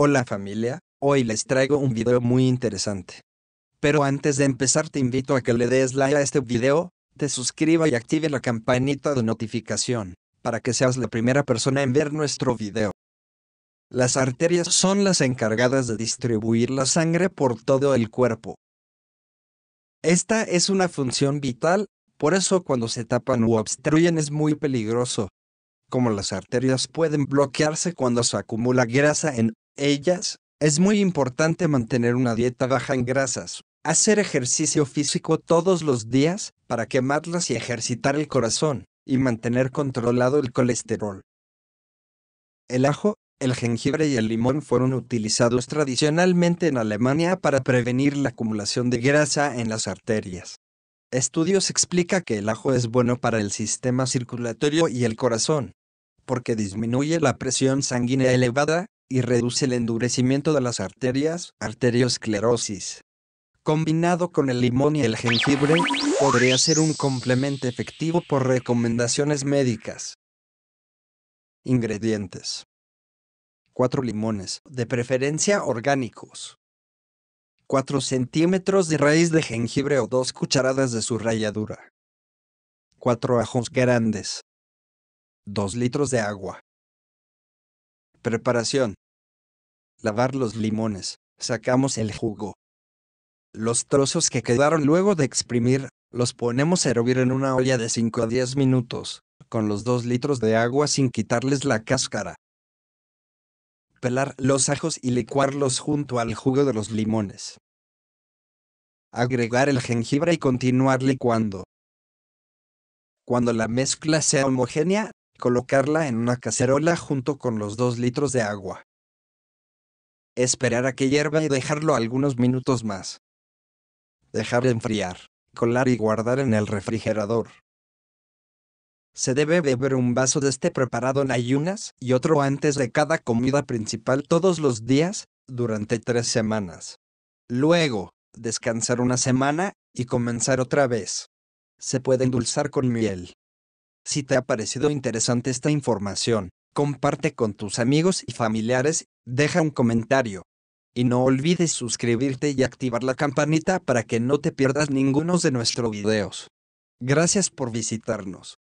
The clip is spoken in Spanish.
Hola familia, hoy les traigo un video muy interesante. Pero antes de empezar te invito a que le des like a este video, te suscriba y active la campanita de notificación, para que seas la primera persona en ver nuestro video. Las arterias son las encargadas de distribuir la sangre por todo el cuerpo. Esta es una función vital, por eso cuando se tapan u obstruyen es muy peligroso como las arterias pueden bloquearse cuando se acumula grasa en ellas, es muy importante mantener una dieta baja en grasas, hacer ejercicio físico todos los días para quemarlas y ejercitar el corazón, y mantener controlado el colesterol. El ajo, el jengibre y el limón fueron utilizados tradicionalmente en Alemania para prevenir la acumulación de grasa en las arterias. Estudios explica que el ajo es bueno para el sistema circulatorio y el corazón, porque disminuye la presión sanguínea elevada, y reduce el endurecimiento de las arterias, arteriosclerosis. Combinado con el limón y el jengibre, podría ser un complemento efectivo por recomendaciones médicas. Ingredientes. 4 limones, de preferencia orgánicos. 4 centímetros de raíz de jengibre o 2 cucharadas de su ralladura. 4 ajos grandes. 2 litros de agua. Preparación. Lavar los limones, sacamos el jugo. Los trozos que quedaron luego de exprimir, los ponemos a hervir en una olla de 5 a 10 minutos, con los 2 litros de agua sin quitarles la cáscara. Pelar los ajos y licuarlos junto al jugo de los limones. Agregar el jengibre y continuar licuando. Cuando la mezcla sea homogénea, colocarla en una cacerola junto con los dos litros de agua. Esperar a que hierva y dejarlo algunos minutos más. Dejar enfriar, colar y guardar en el refrigerador. Se debe beber un vaso de este preparado en ayunas y otro antes de cada comida principal todos los días, durante tres semanas. Luego, descansar una semana y comenzar otra vez. Se puede endulzar con miel. Si te ha parecido interesante esta información, comparte con tus amigos y familiares, deja un comentario. Y no olvides suscribirte y activar la campanita para que no te pierdas ninguno de nuestros videos. Gracias por visitarnos.